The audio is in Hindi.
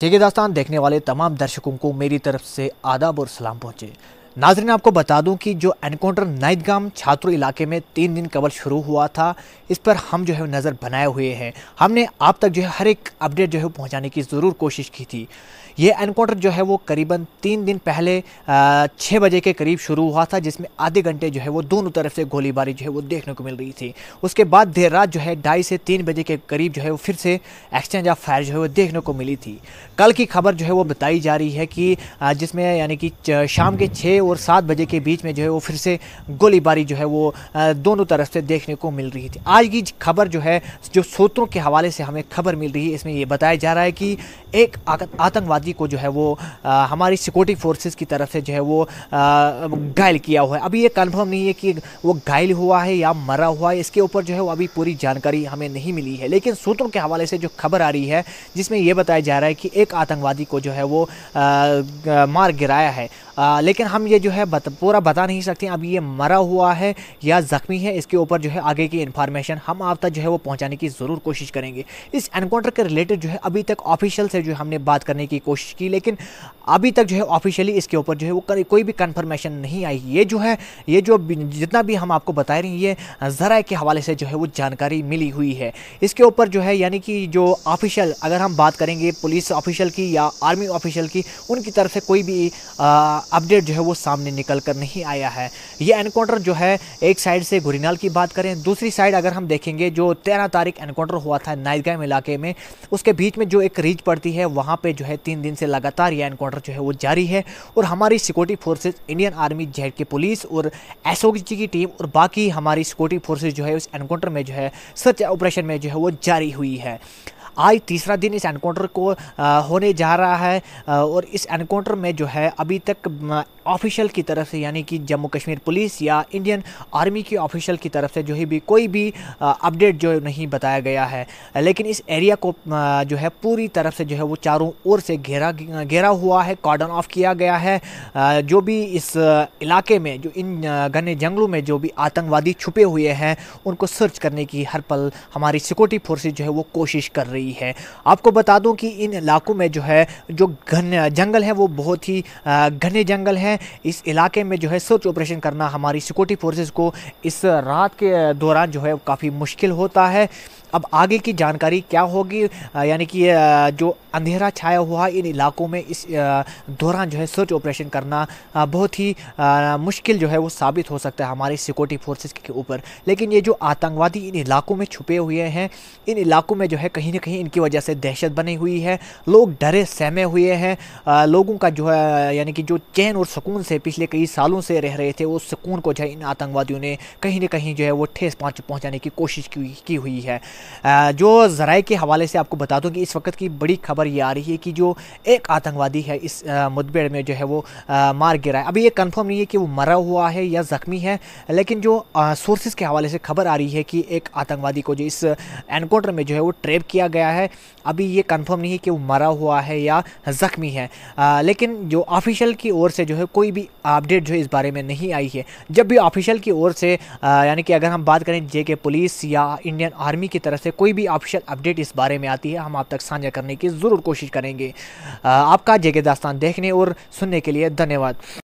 ठीक है दास्तान देखने वाले तमाम दर्शकों को मेरी तरफ से आदाब और सलाम पहुंचे नाजरीन आपको बता दूं कि जो एनकाउंटर नाइदगाम छात्र इलाके में तीन दिन कबल शुरू हुआ था इस पर हम जो है नज़र बनाए हुए हैं हमने आप तक जो है हर एक अपडेट जो है पहुंचाने की ज़रूर कोशिश की थी ये एनकाउंटर जो है वो करीबन तीन दिन पहले छः बजे के करीब शुरू हुआ था जिसमें आधे घंटे जो है वो दोनों तरफ से गोलीबारी जो है वो देखने को मिल रही थी उसके बाद देर रात जो है ढाई से तीन बजे के करीब जो है वो फिर से एक्सचेंज ऑफ फायर जो है वो देखने को मिली थी कल की खबर जो है वो बताई जा रही है कि जिसमें यानी कि शाम के छः और सात बजे के बीच में जो है वो फिर से गोलीबारी जो है वो दोनों तरफ से देखने को मिल रही थी आज की खबर जो है जो सूत्रों के हवाले से हमें खबर मिल रही है इसमें ये बताया जा रहा है कि एक आतंकवादी को जो है वो हमारी सिक्योरिटी फोर्सेज की तरफ से जो है वो घायल किया हुआ है अभी ये कन्फर्म नहीं है कि वो घायल हुआ है या मरा हुआ है इसके ऊपर जो है वो अभी पूरी जानकारी हमें नहीं मिली है लेकिन सूत्रों के हवाले से जो खबर आ रही है जिसमें यह बताया जा रहा है कि एक आतंकवादी को जो है वो आ, आ, मार गिराया है आ, लेकिन हम ये ये जो है बत, पूरा बता नहीं सकते अब ये मरा हुआ है या ज़ख्मी है इसके ऊपर जो है आगे की इन्फॉर्मेशन हम आप तक जो है वो पहुँचाने की ज़रूर कोशिश करेंगे इस एनकाउंटर के रिलेटेड जो है अभी तक ऑफिशियल से जो हमने बात करने की कोशिश की लेकिन अभी तक जो है ऑफिशियली इसके ऊपर जो है वो कोई भी कन्फर्मेशन नहीं आई ये जो है ये जो जितना भी हम आपको बता रहे हैं ये ज़रा के हवाले से जो है वो जानकारी मिली हुई है इसके ऊपर जो है यानी कि जो ऑफिशियल अगर हम बात करेंगे पुलिस ऑफिशियल की या आर्मी ऑफिशियल की उनकी तरफ से कोई भी अपडेट जो है वो सामने निकल कर नहीं आया है ये एनकाउंटर जो है एक साइड से घुरीनाल की बात करें दूसरी साइड अगर हम देखेंगे जो तेरह तारीख एनकाउंटर हुआ था नाइदगाम इलाके में उसके बीच में जो एक रीच पड़ती है वहाँ पर जो है तीन दिन से लगातार ये एनकाउंटर जो है वो जारी है और हमारी सिक्योरिटी फोर्सेज इंडियन आर्मी जेड की पुलिस और एस की टीम और बाकी हमारी सिक्योरिटी फोर्सेज जो है उस एनकाउंटर में जो है सर्च ऑपरेशन में जो है वो जारी हुई है आज तीसरा दिन इस एनकाउंटर को होने जा रहा है और इस एनकाउंटर में जो है अभी तक ऑफिशियल की तरफ से यानी कि जम्मू कश्मीर पुलिस या इंडियन आर्मी की ऑफिशियल की तरफ से जो ही भी कोई भी अपडेट जो नहीं बताया गया है लेकिन इस एरिया को जो है पूरी तरफ से जो है वो चारों ओर से घेरा घेरा हुआ है कॉर्डन ऑफ किया गया है जो भी इस इलाके में जो इन घने जंगलों में जो भी आतंकवादी छुपे हुए हैं उनको सर्च करने की हर पल हमारी सिक्योरिटी फोर्सेज जो है वो कोशिश कर रही गई है आपको बता दूं कि इन इलाकों में जो है जो घन जंगल है वो बहुत ही घने जंगल हैं इस इलाके में जो है सर्च ऑपरेशन करना हमारी सिक्योरिटी फोर्सेज को इस रात के दौरान जो है काफ़ी मुश्किल होता है अब आगे की जानकारी क्या होगी यानी कि जो अंधेरा छाया हुआ इन इलाकों में इस दौरान जो है सर्च ऑपरेशन करना बहुत ही मुश्किल जो है वो साबित हो सकता है हमारी सिक्योरिटी फोर्सेस के ऊपर लेकिन ये जो आतंकवादी इन इलाकों में छुपे हुए हैं इन इलाकों में जो है कहीं ना कहीं इनकी वजह से दहशत बनी हुई है लोग डरे सहमे हुए हैं लोगों का जो है यानी कि जो चैन और सुकून से पिछले कई सालों से रह रहे थे उस सुकून को जो है इन आतंकवादियों ने कहीं ना कहीं जो है वो ठेस पहुँच पहुँचाने की कोशिश की, की हुई है जो ज़राए के हवाले से आपको बता दूँ कि इस वक्त की बड़ी खबर ये आ रही है कि जो एक आतंकवादी है इस मुठभेड़ में जो है वो मार गिरा है अभी ये कन्फर्म नहीं है कि वो मरा हुआ है या ज़ख्मी है लेकिन जो सोर्सेज के हवाले से खबर आ रही है कि एक आतंकवादी को जो इस एनकाउंटर में जो है वो ट्रेप किया गया है अभी ये कन्फर्म नहीं है कि वो मरा हुआ है या ज़ख्मी है लेकिन जो ऑफिशियल की ओर से जो है कोई भी अपडेट जो है इस बारे में नहीं आई है जब भी ऑफिशियल की ओर से यानी कि अगर हम बात करें जे के पुलिस या इंडियन आर्मी की तरह से कोई भी ऑफिशियल अपडेट इस बारे में आती है हम आप तक साझा करने की ज़रूर कोशिश करेंगे आपका जगह दास्तान देखने और सुनने के लिए धन्यवाद